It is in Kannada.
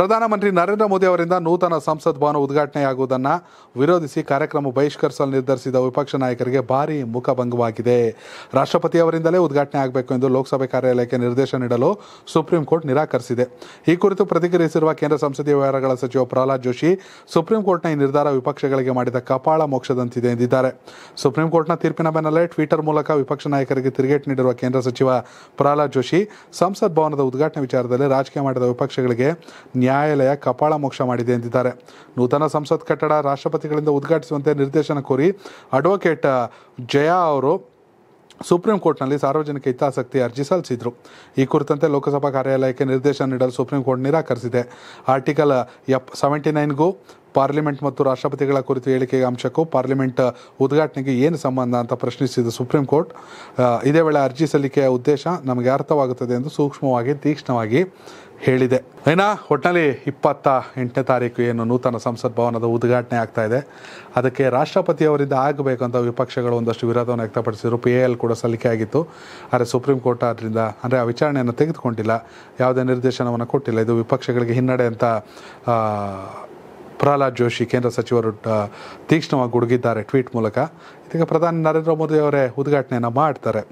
ಪ್ರಧಾನಮಂತ್ರಿ ನರೇಂದ್ರ ಮೋದಿ ಅವರಿಂದ ನೂತನ ಸಂಸತ್ ಭವನ ಉದ್ಘಾಟನೆಯಾಗುವುದನ್ನು ವಿರೋಧಿಸಿ ಕಾರ್ಯಕ್ರಮ ಬಹಿಷ್ಕರಿಸಲು ನಿರ್ಧರಿಸಿದ ವಿಪಕ್ಷ ನಾಯಕರಿಗೆ ಭಾರೀ ಮುಖಭಂಗವಾಗಿದೆ ರಾಷ್ಟ್ರಪತಿ ಅವರಿಂದಲೇ ಉದ್ಘಾಟನೆ ಆಗಬೇಕು ಎಂದು ಲೋಕಸಭೆ ಕಾರ್ಯಾಲಯಕ್ಕೆ ನಿರ್ದೇಶನ ನೀಡಲು ಸುಪ್ರೀಂ ಕೋರ್ಟ್ ನಿರಾಕರಿಸಿದೆ ಈ ಕುರಿತು ಪ್ರತಿಕ್ರಿಯಿಸಿರುವ ಕೇಂದ್ರ ಸಂಸದೀಯ ವ್ಯವಹಾರಗಳ ಸಚಿವ ಪ್ರಹ್ಲಾದ್ ಜೋಶಿ ಸುಪ್ರೀಂ ಕೋರ್ಟ್ನ ಈ ನಿರ್ಧಾರ ವಿಪಕ್ಷಗಳಿಗೆ ಮಾಡಿದ ಕಪಾಳ ಮೋಕ್ಷದಂತಿದೆ ಎಂದಿದ್ದಾರೆ ಸುಪ್ರೀಂ ಕೋರ್ಟ್ನ ತೀರ್ಪಿನ ಬೆನ್ನಲ್ಲೇ ಟ್ವಿಟರ್ ಮೂಲಕ ವಿಪಕ್ಷ ನಾಯಕರಿಗೆ ತಿರುಗೇಟು ನೀಡಿರುವ ಕೇಂದ್ರ ಸಚಿವ ಪ್ರಹ್ಲಾದ್ ಜೋಶಿ ಸಂಸತ್ ಭವನದ ಉದ್ಘಾಟನೆ ವಿಚಾರದಲ್ಲಿ ರಾಜಕೀಯ ಮಾಡಿದ ವಿಪಕ್ಷಗಳಿಗೆ ನ್ಯಾಯ ನ್ಯಾಯಾಲಯ ಕಪಾಳ ಮೋಕ್ಷ ಮಾಡಿದೆ ಎಂದಿದ್ದಾರೆ ನೂತನ ಸಂಸತ್ ಕಟ್ಟಡ ರಾಷ್ಟ್ರಪತಿಗಳಿಂದ ಉದ್ಘಾಟಿಸುವಂತೆ ನಿರ್ದೇಶನ ಕೋರಿ ಅಡ್ವೊಕೇಟ್ ಜಯಾ ಅವರು ಸುಪ್ರೀಂ ಕೋರ್ಟ್ನಲ್ಲಿ ಸಾರ್ವಜನಿಕ ಹಿತಾಸಕ್ತಿ ಅರ್ಜಿ ಸಲ್ಲಿಸಿದ್ರು ಈ ಕುರಿತಂತೆ ಲೋಕಸಭಾ ಕಾರ್ಯಾಲಯಕ್ಕೆ ನಿರ್ದೇಶನ ನೀಡಲು ಸುಪ್ರೀಂ ಕೋರ್ಟ್ ನಿರಾಕರಿಸಿದೆ ಆರ್ಟಿಕಲ್ ಎಪ್ ಸೆವೆಂಟಿ ನೈನ್ಗೂ ಪಾರ್ಲಿಮೆಂಟ್ ಮತ್ತು ರಾಷ್ಟ್ರಪತಿಗಳ ಕುರಿತು ಹೇಳಿಕೆಗೆ ಅಂಶಕ್ಕೂ ಪಾರ್ಲಿಮೆಂಟ್ ಉದ್ಘಾಟನೆಗೆ ಏನು ಸಂಬಂಧ ಅಂತ ಪ್ರಶ್ನಿಸಿದ ಸುಪ್ರೀಂ ಕೋರ್ಟ್ ಇದೇ ವೇಳೆ ಅರ್ಜಿ ಸಲ್ಲಿಕೆಯ ಉದ್ದೇಶ ನಮಗೆ ಅರ್ಥವಾಗುತ್ತದೆ ಎಂದು ಸೂಕ್ಷ್ಮವಾಗಿ ತೀಕ್ಷ್ಣವಾಗಿ ಹೇಳಿದೆ ಏನಾ ಒಟ್ಟಿನಲ್ಲಿ ಇಪ್ಪತ್ತ ಎಂಟನೇ ತಾರೀಕು ಏನು ನೂತನ ಸಂಸತ್ ಭವನದ ಉದ್ಘಾಟನೆ ಆಗ್ತಾ ಇದೆ ಅದಕ್ಕೆ ರಾಷ್ಟ್ರಪತಿಯವರಿಂದ ಆಗಬೇಕು ಅಂತ ವಿಪಕ್ಷಗಳು ಒಂದಷ್ಟು ವಿರೋಧವನ್ನು ವ್ಯಕ್ತಪಡಿಸಿದರು ಪಿ ಎ ಎಲ್ ಕೂಡ ಸಲ್ಲಿಕೆ ಆಗಿತ್ತು ಆದರೆ ಸುಪ್ರೀಂ ಕೋರ್ಟ್ ಆದ್ದರಿಂದ ಅಂದರೆ ಆ ವಿಚಾರಣೆಯನ್ನು ತೆಗೆದುಕೊಂಡಿಲ್ಲ ಯಾವುದೇ ನಿರ್ದೇಶನವನ್ನು ಕೊಟ್ಟಿಲ್ಲ ಇದು ವಿಪಕ್ಷಗಳಿಗೆ ಹಿನ್ನಡೆ ಅಂತ ಪ್ರಹ್ಲಾದ್ ಜೋಶಿ ಕೇಂದ್ರ ಸಚಿವರು ತೀಕ್ಷ್ಣವಾಗಿ ಗುಡುಗಿದ್ದಾರೆ ಟ್ವೀಟ್ ಮೂಲಕ ಇದೀಗ ಪ್ರಧಾನಿ ನರೇಂದ್ರ ಮೋದಿ ಅವರೇ ಉದ್ಘಾಟನೆಯನ್ನು ಮಾಡ್ತಾರೆ